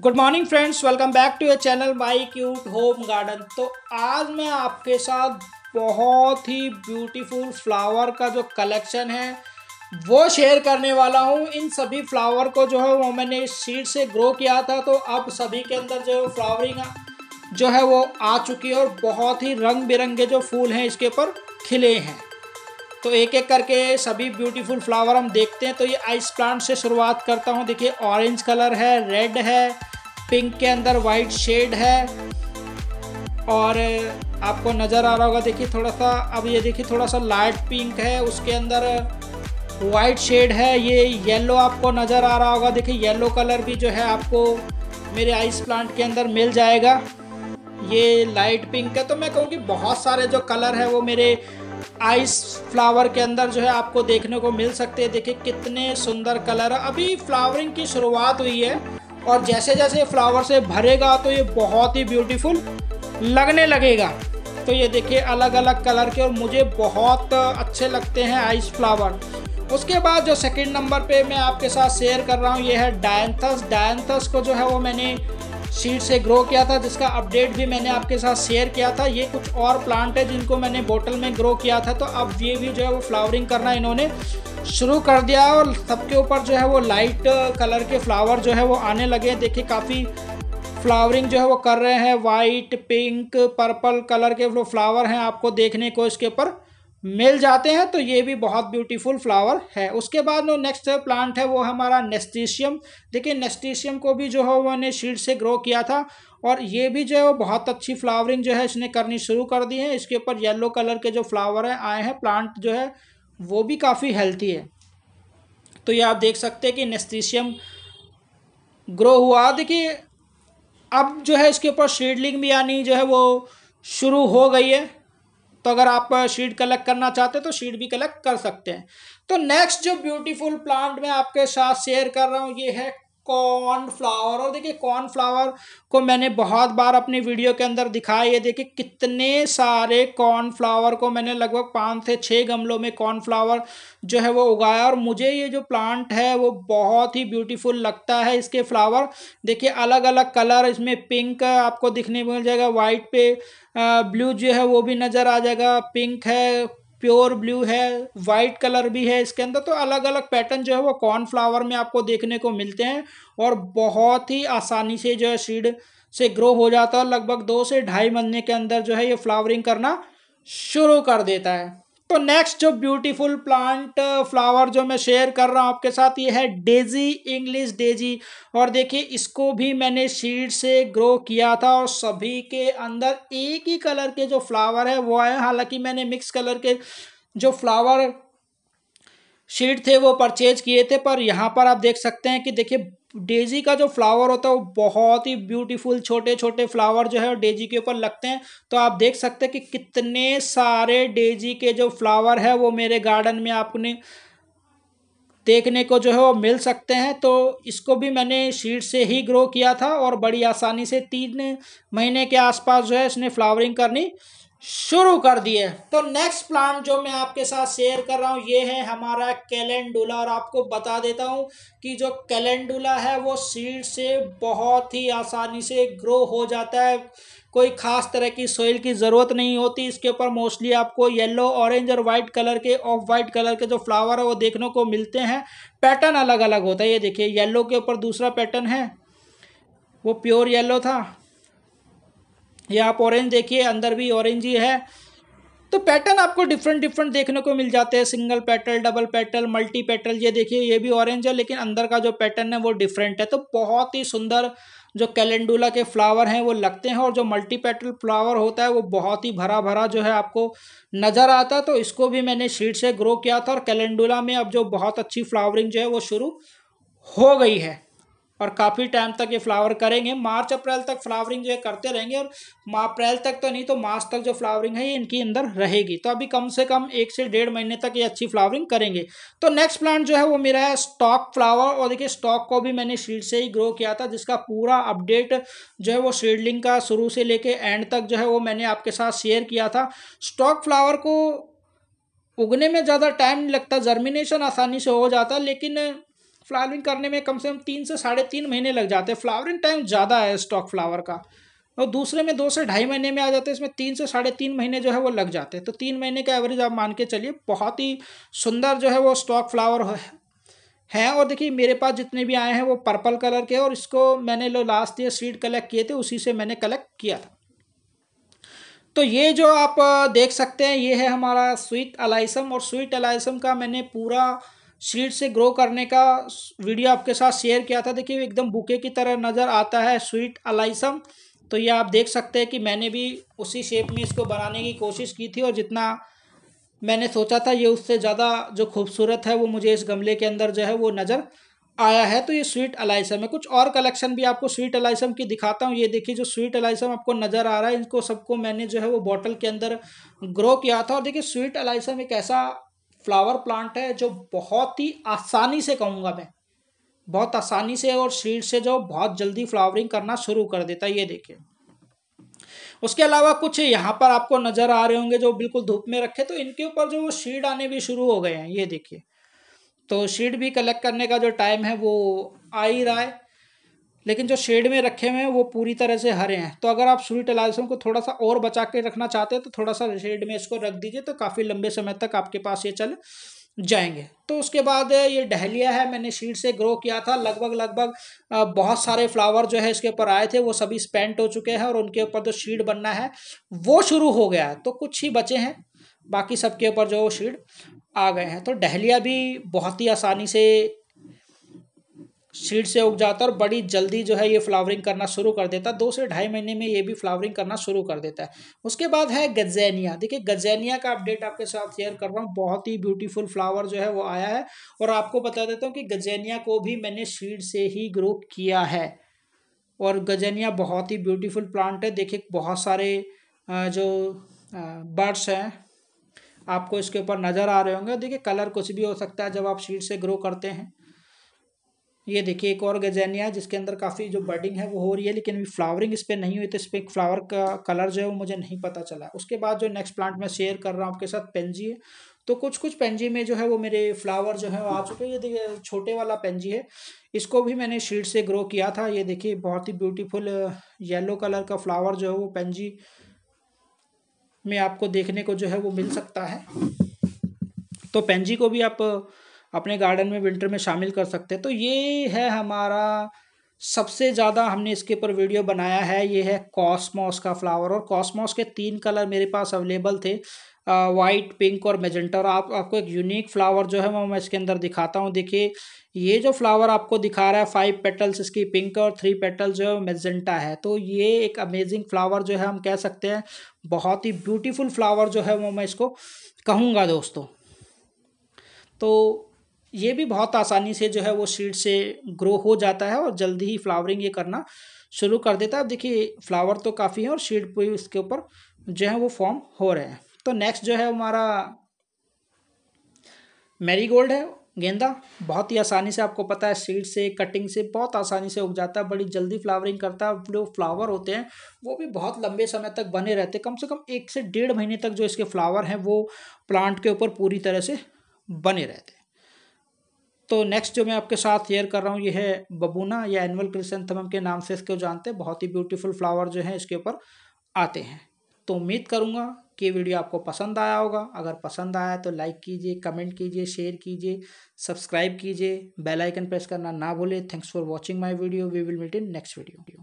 good morning friends welcome back to your channel my cute home garden तो आज मैं आपके साथ बहुत ही ब्यूटीफुल फ्लावर का जो कलेक्शन है वो शेयर करने वाला हूँ इन सभी फ्लावर को जो है वो मैंने सीड से ग्रो किया था तो अब सभी के अंदर जो है फ्लावरिंग जो है वो आ चुकी है और बहुत ही रंग बिरंगे जो फूल हैं इसके ऊपर खिले हैं तो एक एक करके सभी ब्यूटीफुल फ्लावर हम देखते हैं तो ये आइस प्लांट से शुरुआत करता हूँ देखिए ऑरेंज कलर है रेड है पिंक के अंदर वाइट शेड है और आपको नज़र आ रहा होगा देखिए थोड़ा सा अब ये देखिए थोड़ा सा लाइट पिंक है उसके अंदर वाइट शेड है ये येलो आपको नज़र आ रहा होगा देखिए येलो कलर भी जो है आपको मेरे आइस प्लांट के अंदर मिल जाएगा ये लाइट पिंक है तो मैं कहूँगी बहुत सारे जो कलर है वो मेरे आइस फ्लावर के अंदर जो है आपको देखने को मिल सकते हैं देखिए कितने सुंदर कलर अभी फ्लावरिंग की शुरुआत हुई है और जैसे जैसे फ्लावर से भरेगा तो ये बहुत ही ब्यूटीफुल लगने लगेगा तो ये देखिए अलग अलग कलर के और मुझे बहुत अच्छे लगते हैं आइस फ्लावर उसके बाद जो सेकंड नंबर पे मैं आपके साथ शेयर कर रहा हूँ ये है डायंथस डायंथस को जो है वो मैंने सीड से ग्रो किया था जिसका अपडेट भी मैंने आपके साथ शेयर किया था ये कुछ और प्लांट है जिनको मैंने बोटल में ग्रो किया था तो अब ये भी जो है वो फ्लावरिंग करना इन्होंने शुरू कर दिया और सबके ऊपर जो है वो लाइट कलर के फ्लावर जो है वो आने लगे हैं देखिए काफ़ी फ्लावरिंग जो है वो कर रहे हैं वाइट पिंक पर्पल कलर के वो फ्लावर हैं आपको देखने को इसके ऊपर मिल जाते हैं तो ये भी बहुत ब्यूटीफुल फ्लावर है उसके बाद जो नेक्स्ट प्लांट है वो हमारा नेस्टिशियम देखिए नेस्टिशियम को भी जो है उन्होंने शीड से ग्रो किया था और ये भी जो है वो बहुत अच्छी फ्लावरिंग जो है इसने करनी शुरू कर दी है इसके ऊपर येलो कलर के जो फ्लावर हैं आए हैं प्लांट जो है वो भी काफ़ी हेल्थी है तो ये आप देख सकते हैं कि नेस्टिशियम ग्रो हुआ देखिए अब जो है इसके ऊपर शीडलिंग भी आनी जो है वो शुरू हो गई है तो अगर आप शीड कलेक्ट करना चाहते हैं तो शीड भी कलेक्ट कर सकते हैं तो नेक्स्ट जो ब्यूटीफुल प्लांट मैं आपके साथ शेयर कर रहा हूँ ये है कॉर्न फ्लावर और देखिए कॉर्न फ्लावर को मैंने बहुत बार अपने वीडियो के अंदर दिखाया है देखिए कितने सारे कॉर्न फ्लावर को मैंने लगभग पाँच से छः गमलों में कॉर्न फ्लावर जो है वो उगाया और मुझे ये जो प्लांट है वो बहुत ही ब्यूटीफुल लगता है इसके फ्लावर देखिए अलग अलग कलर इसमें पिंक आपको दिखने मिल जाएगा वाइट पे ब्लू जो है वो भी नज़र आ जाएगा पिंक है प्योर ब्लू है वाइट कलर भी है इसके अंदर तो अलग अलग पैटर्न जो है वो कॉर्नफ्लावर में आपको देखने को मिलते हैं और बहुत ही आसानी से जो है सीड से ग्रो हो जाता है लगभग दो से ढाई महीने के अंदर जो है ये फ्लावरिंग करना शुरू कर देता है तो नेक्स्ट जो ब्यूटीफुल प्लांट फ्लावर जो मैं शेयर कर रहा हूँ आपके साथ ये है डेजी इंग्लिश डेजी और देखिए इसको भी मैंने सीड से ग्रो किया था और सभी के अंदर एक ही कलर के जो फ्लावर है वो आए हालांकि मैंने मिक्स कलर के जो फ्लावर सीड थे वो परचेज किए थे पर यहाँ पर आप देख सकते हैं कि देखिए डेजी का जो फ्लावर होता है वो बहुत ही ब्यूटीफुल छोटे छोटे फ्लावर जो है डेजी के ऊपर लगते हैं तो आप देख सकते हैं कि कितने सारे डेजी के जो फ्लावर है वो मेरे गार्डन में आपने देखने को जो है वो मिल सकते हैं तो इसको भी मैंने सीड से ही ग्रो किया था और बड़ी आसानी से तीन महीने के आसपास जो है इसने फ्लावरिंग करनी शुरू कर दिए तो नेक्स्ट प्लांट जो मैं आपके साथ शेयर कर रहा हूँ ये है हमारा कैलेंडुला और आपको बता देता हूँ कि जो कैलेंडुला है वो सीड से बहुत ही आसानी से ग्रो हो जाता है कोई ख़ास तरह की सोइल की ज़रूरत नहीं होती इसके ऊपर मोस्टली आपको येलो ऑरेंज और वाइट कलर के ऑफ वाइट कलर के जो फ्लावर है वो देखने को मिलते हैं पैटर्न अलग अलग होता है ये देखिए येलो के ऊपर दूसरा पैटर्न है वो प्योर येलो था ये आप ऑरेंज देखिए अंदर भी ऑरेंज ही है तो पैटर्न आपको डिफरेंट डिफरेंट देखने को मिल जाते हैं single petal double petal multi petal ये देखिए ये भी ऑरेंज है लेकिन अंदर का जो पैटर्न है वो डिफरेंट है तो बहुत ही सुंदर जो कैलेंडुला के फ्लावर हैं वो लगते हैं और जो मल्टी पेटल फ्लावर होता है वो बहुत ही भरा भरा जो है आपको नज़र आता है तो इसको भी मैंने शीट से ग्रो किया था और कैलेंडुला में अब जो बहुत अच्छी फ्लावरिंग जो है वो शुरू हो गई है और काफ़ी टाइम तक ये फ्लावर करेंगे मार्च अप्रैल तक फ्लावरिंग जो है करते रहेंगे और अप्रैल तक तो नहीं तो मार्च तक जो फ्लावरिंग है ये इनकी अंदर रहेगी तो अभी कम से कम एक से डेढ़ महीने तक ये अच्छी फ्लावरिंग करेंगे तो नेक्स्ट प्लांट जो है वो मेरा है स्टॉक फ्लावर और देखिए स्टॉक को भी मैंने सीड से ही ग्रो किया था जिसका पूरा अपडेट जो है वो सीडलिंग का शुरू से लेके एंड तक जो है वो मैंने आपके साथ शेयर किया था स्टॉक फ्लावर को उगने में ज़्यादा टाइम नहीं लगता जर्मिनेशन आसानी से हो जाता लेकिन फ्लावरिंग करने में कम से कम तीन से साढ़े तीन महीने लग जाते हैं फ्लावरिंग टाइम ज़्यादा है स्टॉक फ्लावर का और दूसरे में दो से ढाई महीने में आ जाते हैं इसमें तीन से साढ़े तीन महीने जो है वो लग जाते हैं तो तीन महीने का एवरेज आप मान के चलिए बहुत ही सुंदर जो है वो स्टॉक फ्लावर हैं और देखिए मेरे पास जितने भी आए हैं वो पर्पल कलर के और इसको मैंने लो लास्ट ईयर सीड कलेक्ट किए थे उसी से मैंने कलेक्ट किया था तो ये जो आप देख सकते हैं ये है हमारा स्वीट अलाइसम और स्वीट अलाइसम का मैंने पूरा सीड से ग्रो करने का वीडियो आपके साथ शेयर किया था देखिए एकदम बुके की तरह नज़र आता है स्वीट अलाइसम तो ये आप देख सकते हैं कि मैंने भी उसी शेप में इसको बनाने की कोशिश की थी और जितना मैंने सोचा था ये उससे ज़्यादा जो खूबसूरत है वो मुझे इस गमले के अंदर जो है वो नज़र आया है तो ये स्वीट अलाइसम है कुछ और कलेक्शन भी आपको स्वीट अलाइसम की दिखाता हूँ ये देखिए जो स्वीट अलाइसम आपको नज़र आ रहा है इनको सबको मैंने जो है वो बॉटल के अंदर ग्रो किया था और देखिए स्वीट अलाइसम एक ऐसा फ्लावर प्लांट है जो बहुत ही आसानी से कहूँगा मैं बहुत आसानी से और सीड से जो बहुत जल्दी फ्लावरिंग करना शुरू कर देता है ये देखिए उसके अलावा कुछ यहाँ पर आपको नज़र आ रहे होंगे जो बिल्कुल धूप में रखे तो इनके ऊपर जो सीड आने भी शुरू हो गए हैं ये देखिए तो सीड भी कलेक्ट करने का जो टाइम है वो आ ही रहा है लेकिन जो शेड में रखे हुए हैं वो पूरी तरह से हरे हैं तो अगर आप सूर्य टलाइसम को थोड़ा सा और बचा के रखना चाहते हैं तो थोड़ा सा शेड में इसको रख दीजिए तो काफ़ी लंबे समय तक आपके पास ये चल जाएंगे तो उसके बाद ये डहलिया है मैंने शीड से ग्रो किया था लगभग लगभग बहुत सारे फ्लावर जो है इसके ऊपर आए थे वो सभी स्पेंट हो चुके हैं और उनके ऊपर जो शीड बनना है वो शुरू हो गया है तो कुछ ही बचे हैं बाकी सबके ऊपर जो शीड आ गए हैं तो डहलिया भी बहुत ही आसानी से सीड से उग जाता है और बड़ी जल्दी जो है ये फ्लावरिंग करना शुरू कर देता है दो से ढाई महीने में ये भी फ्लावरिंग करना शुरू कर देता है उसके बाद है गजैनिया देखिए गजैनिया का अपडेट आपके साथ शेयर कर रहा हूँ बहुत ही ब्यूटीफुल फ्लावर जो है वो आया है और आपको बता देता हूँ कि गजैनिया को भी मैंने सीड से ही ग्रो किया है और गजैनिया बहुत ही ब्यूटीफुल प्लांट है देखिए बहुत सारे जो बर्ड्स हैं आपको इसके ऊपर नज़र आ रहे होंगे देखिए कलर कुछ भी हो सकता है जब आप सीड से ग्रो करते हैं ये देखिए एक और गजैनिया जिसके अंदर काफ़ी जो बर्डिंग है वो हो रही है लेकिन अभी फ्लावरिंग इस पर नहीं हुई तो इस पर फ्लावर का कलर जो है वो मुझे नहीं पता चला उसके बाद जो नेक्स्ट प्लांट मैं शेयर कर रहा हूँ आपके साथ पेंजी है तो कुछ कुछ पेंजी में जो है वो मेरे फ्लावर जो है वो आ चुके हैं ये देखिए छोटे वाला पेंजी है इसको भी मैंने शीड से ग्रो किया था ये देखिए बहुत ही ब्यूटीफुल येलो कलर का फ्लावर जो है वो पेंजी में आपको देखने को जो है वो मिल सकता है तो पेंजी को भी आप अपने गार्डन में विंटर में शामिल कर सकते हैं तो ये है हमारा सबसे ज़्यादा हमने इसके ऊपर वीडियो बनाया है ये है कॉस्मॉस का फ्लावर और कॉस्मॉस के तीन कलर मेरे पास अवेलेबल थे वाइट पिंक और मेजेंटा और आप आपको एक यूनिक फ्लावर जो है वो मैं इसके अंदर दिखाता हूँ देखिए ये जो फ्लावर आपको दिखा रहा है फाइव पेटल्स इसकी पिंक और थ्री पेटल्स जो है मेजेंटा है तो ये एक अमेजिंग फ्लावर जो है हम कह सकते हैं बहुत ही ब्यूटीफुल फ्लावर जो है वो मैं इसको कहूँगा दोस्तों तो ये भी बहुत आसानी से जो है वो सीड से ग्रो हो जाता है और जल्दी ही फ्लावरिंग ये करना शुरू कर देता है अब देखिए फ्लावर तो काफ़ी है और सीड भी उसके ऊपर जो है वो फॉर्म हो रहे हैं तो नेक्स्ट जो है हमारा मैरीगोल्ड है गेंदा बहुत ही आसानी से आपको पता है सीड से कटिंग से बहुत आसानी से उग जाता है बड़ी जल्दी फ्लावरिंग करता है जो फ्लावर होते हैं वो भी बहुत लंबे समय तक बने रहते हैं कम से कम एक से डेढ़ महीने तक जो इसके फ्लावर हैं वो प्लांट के ऊपर पूरी तरह से बने रहते हैं तो नेक्स्ट जो मैं आपके साथ शेयर कर रहा हूँ ये है बबूना या एनुअल क्रिसेंथमम के नाम से इसको जानते हैं बहुत ही ब्यूटीफुल फ्लावर जो है इसके ऊपर आते हैं तो उम्मीद करूँगा कि वीडियो आपको पसंद आया होगा अगर पसंद आया तो लाइक कीजिए कमेंट कीजिए शेयर कीजिए सब्सक्राइब कीजिए बेलाइकन प्रेस करना ना भूलें thanks for watching my video we will meet in next video